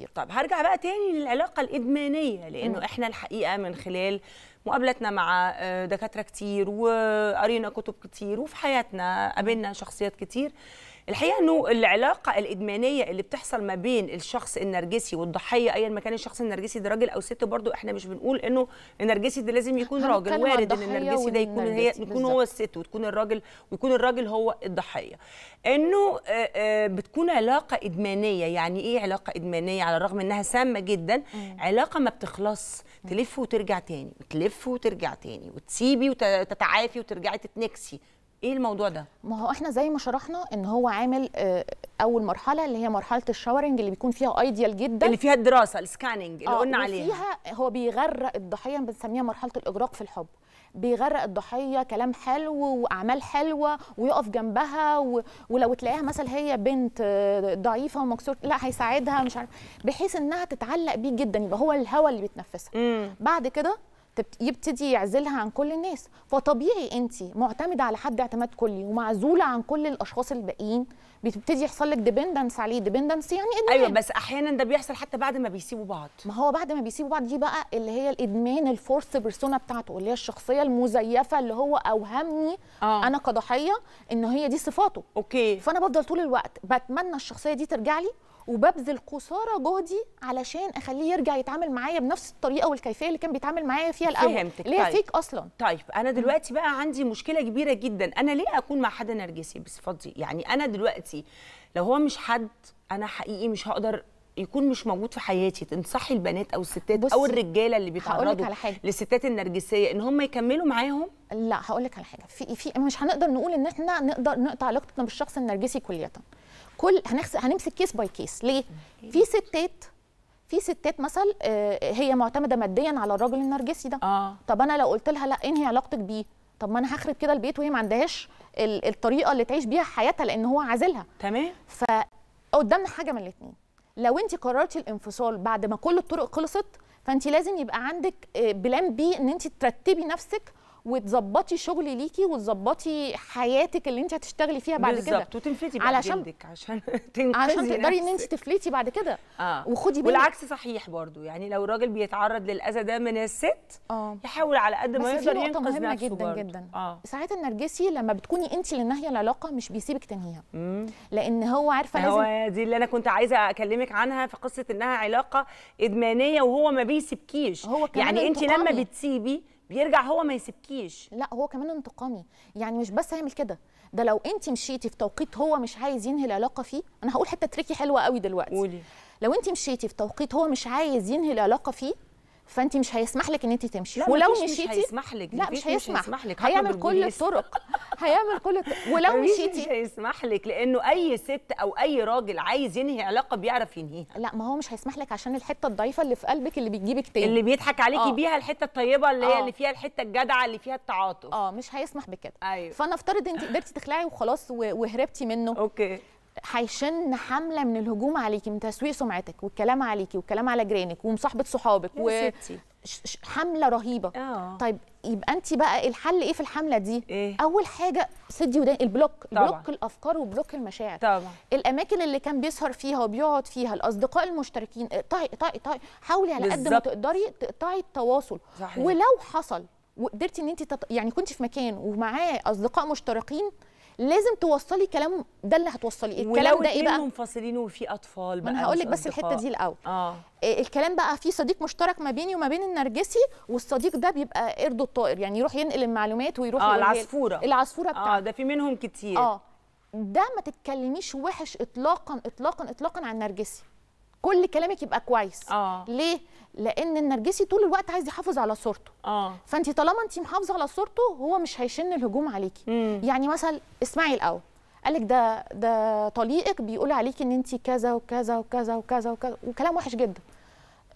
كتير طب هرجع بقى تاني للعلاقه الادمانيه لانه م. احنا الحقيقه من خلال مقابلتنا مع آه، دكاتره كتير وقرينا كتب كتير وفي حياتنا قابلنا شخصيات كتير الحقيقه انه العلاقه الادمانيه اللي بتحصل ما بين الشخص النرجسي والضحيه ايا ما كان الشخص النرجسي ده راجل او ست برضو احنا مش بنقول انه النرجسي ده لازم يكون راجل وارد ان النرجسي ده يكون هي يكون هو الست وتكون الراجل ويكون الراجل هو الضحيه انه بتكون علاقه ادمانيه يعني ايه علاقه ادمانيه على الرغم انها سامه جدا علاقه ما بتخلص تلف وترجع تاني وتلف وترجع تاني وتسيبي وتتعافي وترجعي تتنكسي ايه الموضوع ده ما هو احنا زي ما شرحنا ان هو عامل آه، اول مرحله اللي هي مرحله الشاورنج اللي بيكون فيها ايديال جدا اللي فيها الدراسه السكاننج اللي آه، قلنا عليها فيها هو بيغرق الضحيه بنسميها مرحله الاغراق في الحب بيغرق الضحيه كلام حلو واعمال حلوه ويقف جنبها و... ولو تلاقيها مثلا هي بنت آه، ضعيفه ومكسور لا هيساعدها مش عارف بحيث انها تتعلق بيه جدا يبقى هو الهوى اللي بيتنفسها بعد كده يبتدي يعزلها عن كل الناس فطبيعي انت معتمده على حد اعتماد كلي ومعزوله عن كل الاشخاص الباقيين بتبتدي يحصل لك ديبندنس عليه ديبندنس يعني ادمان ايوه بس احيانا ده بيحصل حتى بعد ما بيسيبوا بعض ما هو بعد ما بيسيبوا بعض دي بقى اللي هي الادمان الفورس بيرسونا بتاعته اللي هي الشخصيه المزيفه اللي هو اوهمني آه. انا كضحيه ان هي دي صفاته اوكي فانا بفضل طول الوقت بتمنى الشخصيه دي ترجع لي وببذل قصارى جهدي علشان اخليه يرجع يتعامل معايا بنفس الطريقه والكيفيه اللي كان بيتعامل معايا فيها الاول فهمتك ليه طيب. فيك اصلا طيب انا دلوقتي بقى عندي مشكله كبيره جدا انا ليه اكون مع حد نرجسي فضي يعني انا دلوقتي لو هو مش حد انا حقيقي مش هقدر يكون مش موجود في حياتي تنصحي البنات او الستات او الرجاله اللي بيتعرضوا على حاجة. للستات النرجسيه ان هم يكملوا معاهم لا هقول لك على حاجه في في مش هنقدر نقول ان احنا نقدر نقطع علاقتنا بالشخص النرجسي كليا كل هنمسك كيس باي كيس ليه في ستات في ستات مثلا آه، هي معتمده ماديا على الراجل النرجسي ده آه. طب انا لو قلت لها لا انهي إيه علاقتك بيه طب ما انا هخرب كده البيت وهي ما عندهاش الطريقه اللي تعيش بيها حياتها لان هو عازلها تمام فقدامنا حاجه من الاثنين لو انت قررتي الانفصال بعد ما كل الطرق خلصت فانت لازم يبقى عندك بلان آه، بي ان انت ترتبي نفسك وتظبطي شغلي ليكي وتظبطي حياتك اللي انت هتشتغلي فيها بعد كده بالظبط وتنفلتي بقى علشان جلدك عشان تنقذي عشان تقدري ان انت تفلتي بعد كده آه. وخدي بالك والعكس صحيح برضو يعني لو الراجل بيتعرض للأذى ده من الست آه. يحاول على قد ما يقدر ينقذ نفسه جدا برضو. جدا آه. ساعات النرجسي لما بتكوني انت اللي ناهيه العلاقه مش بيسيبك تنهيها لان هو عارفه لازم هو دي اللي انا كنت عايزه اكلمك عنها في قصه انها علاقه ادمانيه وهو ما بيسيبكيش هو يعني انت لما بتسيبي بيرجع هو ما يسيبكيش لا هو كمان انتقامي يعني مش بس هيعمل كده ده لو انت مشيتي في توقيت هو مش عايز ينهي العلاقه فيه انا هقول حته تريكي حلوه قوي دلوقتي قولي لو انت مشيتي في توقيت هو مش عايز ينهي العلاقه فيه فانت مش هيسمح لك ان انت تمشي ولو مش مشيتي مش هيسمح لك لا مش هيسمح, مش هيسمح هيعمل كل الطرق هيعمل كل الطرق ولو مشيتي مش هيسمح لك لانه اي ست او اي راجل عايز ينهي علاقه بيعرف ينهيها لا ما هو مش هيسمح لك عشان الحته الضعيفه اللي في قلبك اللي بتجيبك تاني اللي بيضحك عليكي آه. بيها الحته الطيبه اللي هي آه. اللي فيها الحته الجدعه اللي فيها التعاطف اه مش هيسمح بكده أيوه. فانا افترض انت قدرتي تخلعي وخلاص وهربتي منه اوكي هيشن حمله من الهجوم عليكي من تسويق سمعتك والكلام عليكي والكلام على جيرانك ومصاحبه صحابك و حمله رهيبه أوه. طيب يبقى انت بقى الحل ايه في الحمله دي إيه؟ اول حاجه سدي ودان البلوك طبعًا. بلوك الافكار وبلوك المشاعر طبعا. الاماكن اللي كان بيسهر فيها وبيقعد فيها الاصدقاء المشتركين اقطعي آه، اقطعي اقطعي حاولي على قد ما تقدري تقطعي التواصل صحيح. ولو حصل وقدرتي ان انت تط... يعني كنت في مكان ومعاه اصدقاء مشتركين لازم توصلي كلام ده اللي هتوصلي الكلام ده ايه بقى منفصلين وفي اطفال بقى انا هقول لك بس الحته دي الاول آه. آه. الكلام بقى في صديق مشترك ما بيني وما بين النرجسي والصديق ده بيبقى قرده الطائر يعني يروح ينقل المعلومات ويروح اه العصفوره العصفوره آه، بتاعته اه ده في منهم كتير اه ده ما تتكلميش وحش اطلاقا اطلاقا اطلاقا عن نرجسي كل كلامك يبقى كويس آه. ليه لان النرجسي طول الوقت عايز يحافظ على صورته آه. فانت طالما انت محافظه على صورته هو مش هيشن الهجوم عليكي يعني مثلا اسمعي الاول قالك ده ده طليقك بيقول عليكي ان انت كذا وكذا وكذا وكذا وكذا وكلام وحش جدا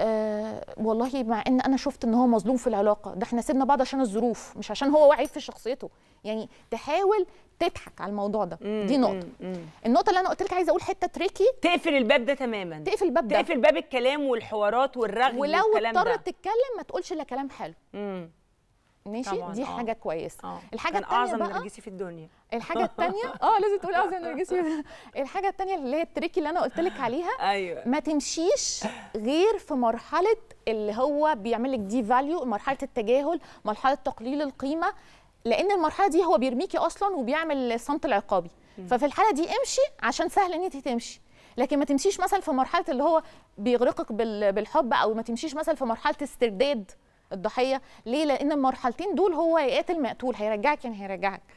آه والله مع ان انا شفت ان هو مظلوم في العلاقه ده احنا سيبنا بعض عشان الظروف مش عشان هو واعي في شخصيته يعني تحاول تضحك على الموضوع ده مم دي نقطه مم النقطه اللي انا قلت لك عايزه اقول حته تريكي تقفل الباب ده تماما تقفل الباب ده تقفل باب الكلام والحوارات والرغي والكلام ده ولو اضطرت تتكلم ما تقولش الا كلام حلو مم. ماشي دي دي آه. حاجه كويسه آه. الحاجه الثانيه اعظم نرجسي في الدنيا الحاجه الثانيه اه لازم تقول اعظم نرجسي الحاجه الثانيه اللي هي التريكي اللي انا قلت لك عليها ايوه ما تمشيش غير في مرحله اللي هو بيعمل لك دي فاليو مرحله التجاهل مرحله تقليل القيمه لان المرحله دي هو بيرميكي اصلا وبيعمل الصمت العقابي ففي الحاله دي امشي عشان سهل ان انت تمشي لكن ما تمشيش مثلا في مرحله اللي هو بيغرقك بالحب او ما تمشيش مثلا في مرحله استرداد الضحيه ليه لان المرحلتين دول هو يقاتل مقتول هيرجعك يعني هيرجعك